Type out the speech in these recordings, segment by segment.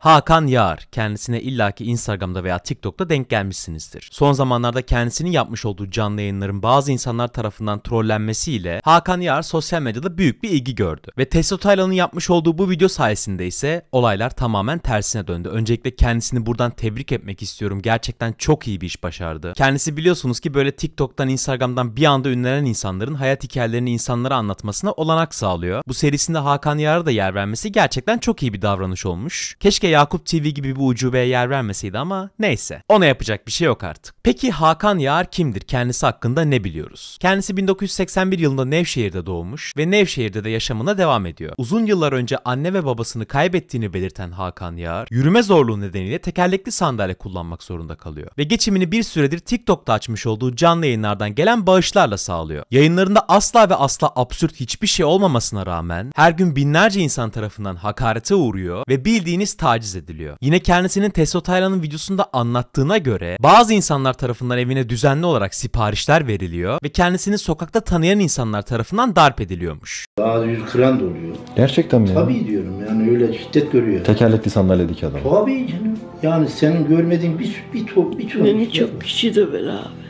Hakan Yağar kendisine illaki Instagram'da veya TikTok'ta denk gelmişsinizdir. Son zamanlarda kendisinin yapmış olduğu canlı yayınların bazı insanlar tarafından trollenmesiyle Hakan Yağar sosyal medyada büyük bir ilgi gördü. Ve Testo Taylan'ın yapmış olduğu bu video sayesinde ise olaylar tamamen tersine döndü. Öncelikle kendisini buradan tebrik etmek istiyorum. Gerçekten çok iyi bir iş başardı. Kendisi biliyorsunuz ki böyle TikTok'tan, Instagram'dan bir anda ünlenen insanların hayat hikayelerini insanlara anlatmasına olanak sağlıyor. Bu serisinde Hakan Yağar'a da yer vermesi gerçekten çok iyi bir davranış olmuş. Keşke Yakup TV gibi bir ucubeye yer vermeseydi ama neyse. Ona yapacak bir şey yok artık. Peki Hakan Yağar kimdir? Kendisi hakkında ne biliyoruz? Kendisi 1981 yılında Nevşehir'de doğmuş ve Nevşehir'de de yaşamına devam ediyor. Uzun yıllar önce anne ve babasını kaybettiğini belirten Hakan Yağar, yürüme zorluğu nedeniyle tekerlekli sandalye kullanmak zorunda kalıyor. Ve geçimini bir süredir TikTok'ta açmış olduğu canlı yayınlardan gelen bağışlarla sağlıyor. Yayınlarında asla ve asla absürt hiçbir şey olmamasına rağmen her gün binlerce insan tarafından hakarete uğruyor ve bildiğiniz taciz taciz ediliyor. Yine kendisinin Teso Taylan'ın videosunda anlattığına göre bazı insanlar tarafından evine düzenli olarak siparişler veriliyor ve kendisini sokakta tanıyan insanlar tarafından darp ediliyormuş. Bazı yüz kıran da oluyor. Gerçekten mi? ya? Tabii diyorum yani öyle şiddet görüyor. Tekerlekli sandalyedeki adam. Tabii canım. Yani senin görmediğin bir bir top bir top. Beni şey çok kişi döver abi.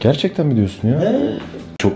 Gerçekten mi diyorsun ya? He. Çok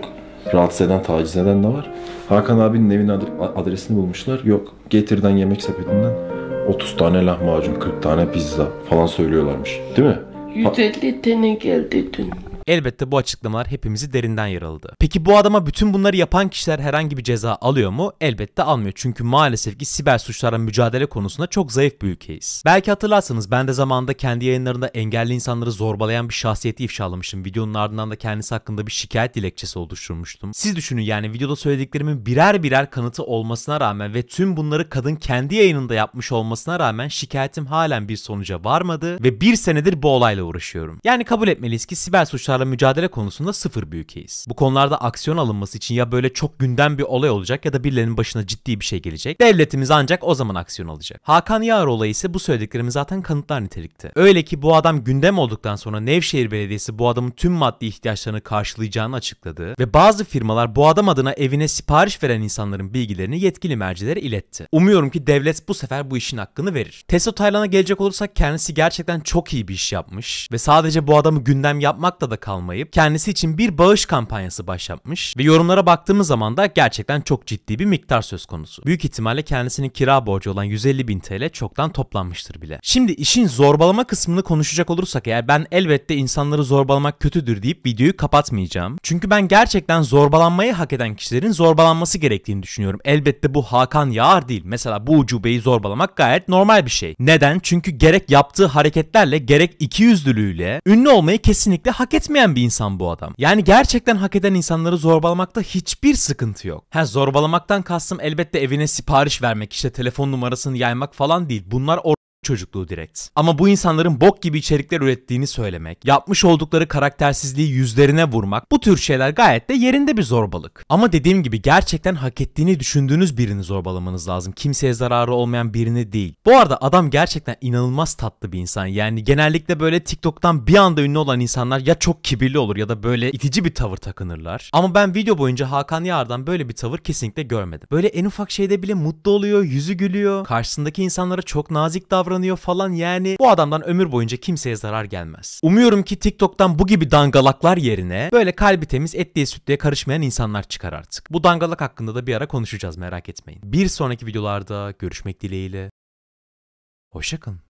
rahatsız eden, taciz eden de var. Hakan abinin evinin adresini bulmuşlar. Yok, getirden yemek sepetinden. 30 tane lahmacun, 40 tane pizza falan söylüyorlarmış. Değil mi? 150 tane geldi dün. Elbette bu açıklamalar hepimizi derinden yaraladı. Peki bu adama bütün bunları yapan kişiler herhangi bir ceza alıyor mu? Elbette almıyor. Çünkü maalesef ki siber suçlara mücadele konusunda çok zayıf bir ülkeyiz. Belki hatırlarsanız ben de zamanında kendi yayınlarında engelli insanları zorbalayan bir şahsiyeti ifşalamıştım. Videonun ardından da kendisi hakkında bir şikayet dilekçesi oluşturmuştum. Siz düşünün yani videoda söylediklerimin birer birer kanıtı olmasına rağmen ve tüm bunları kadın kendi yayınında yapmış olmasına rağmen şikayetim halen bir sonuca varmadı ve bir senedir bu olayla uğraşıyorum. Yani kabul etmeliyiz ki siber suçlar suçlarla mücadele konusunda sıfır büyükeyiz. Bu konularda aksiyon alınması için ya böyle çok günden bir olay olacak ya da birilerinin başına ciddi bir şey gelecek. Devletimiz ancak o zaman aksiyon alacak. Hakan Yağar olayı ise bu söylediklerimi zaten kanıtlar nitelikte. Öyle ki bu adam gündem olduktan sonra Nevşehir Belediyesi bu adamın tüm maddi ihtiyaçlarını karşılayacağını açıkladı ve bazı firmalar bu adam adına evine sipariş veren insanların bilgilerini yetkili mercilere iletti. Umuyorum ki devlet bu sefer bu işin hakkını verir. Teso Taylan'a gelecek olursak kendisi gerçekten çok iyi bir iş yapmış ve sadece bu adamı gündem yapmakla da kalmayıp kendisi için bir bağış kampanyası başlatmış ve yorumlara baktığımız zaman da gerçekten çok ciddi bir miktar söz konusu. Büyük ihtimalle kendisinin kira borcu olan 150 bin TL çoktan toplanmıştır bile. Şimdi işin zorbalama kısmını konuşacak olursak eğer ben elbette insanları zorbalamak kötüdür deyip videoyu kapatmayacağım. Çünkü ben gerçekten zorbalanmayı hak eden kişilerin zorbalanması gerektiğini düşünüyorum. Elbette bu Hakan Yağar değil. Mesela bu ucubeyi zorbalamak gayet normal bir şey. Neden? Çünkü gerek yaptığı hareketlerle gerek ikiyüzlülüğüyle ünlü olmayı kesinlikle hak etmiyor etmeyen bir insan bu adam. Yani gerçekten hak eden insanları zorbalamakta hiçbir sıkıntı yok. Ha zorbalamaktan kastım elbette evine sipariş vermek, işte telefon numarasını yaymak falan değil. Bunlar or çocukluğu direkt. Ama bu insanların bok gibi içerikler ürettiğini söylemek, yapmış oldukları karaktersizliği yüzlerine vurmak bu tür şeyler gayet de yerinde bir zorbalık. Ama dediğim gibi gerçekten hak ettiğini düşündüğünüz birini zorbalamanız lazım. Kimseye zararı olmayan birini değil. Bu arada adam gerçekten inanılmaz tatlı bir insan. Yani genellikle böyle TikTok'tan bir anda ünlü olan insanlar ya çok kibirli olur ya da böyle itici bir tavır takınırlar. Ama ben video boyunca Hakan Yar'dan böyle bir tavır kesinlikle görmedim. Böyle en ufak şeyde bile mutlu oluyor, yüzü gülüyor, karşısındaki insanlara çok nazik davranıyor davranıyor falan yani bu adamdan ömür boyunca kimseye zarar gelmez. Umuyorum ki TikTok'tan bu gibi dangalaklar yerine böyle kalbi temiz etliye sütlüye karışmayan insanlar çıkar artık. Bu dangalak hakkında da bir ara konuşacağız merak etmeyin. Bir sonraki videolarda görüşmek dileğiyle. Hoşçakalın.